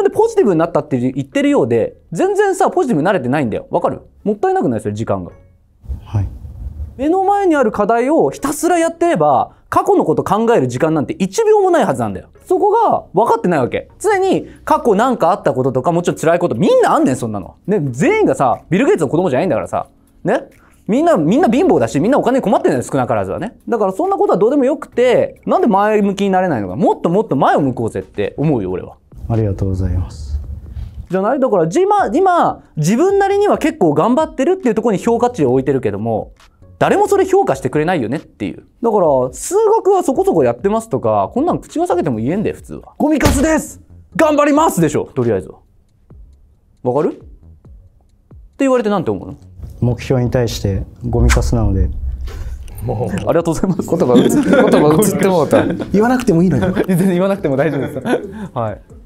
分でポジティブになったって言ってるようで、全然さ、ポジティブになれてないんだよ。わかるもったいなくないそれ、時間が。はい。目の前にある課題をひたすらやってれば、過去のこと考える時間なんて1秒もないはずなんだよ。そこが分かってないわけ。常に過去なんかあったこととか、もちろん辛いこと、みんなあんねん、そんなの。ね、全員がさ、ビル・ゲイツの子供じゃないんだからさ。ねみんな、みんな貧乏だし、みんなお金困ってんだよ、少なからずはね。だからそんなことはどうでもよくて、なんで前向きになれないのか。もっともっと前を向こうぜって思うよ、俺は。ありがとうございます。じゃないだから今、今、自分なりには結構頑張ってるっていうところに評価値を置いてるけども、誰もそれ評価してくれないよねっていう。だから、数学はそこそこやってますとか、こんなん口が裂けても言えんだよ、普通は。ゴミカスです頑張りますでしょ、とりあえずは。わかるって言われてなんて思うの目標に対してゴミカスなので。もうありがとうございます。言葉映ってもうた。言わなくてもいいのよ。全然言わなくても大丈夫です。はい。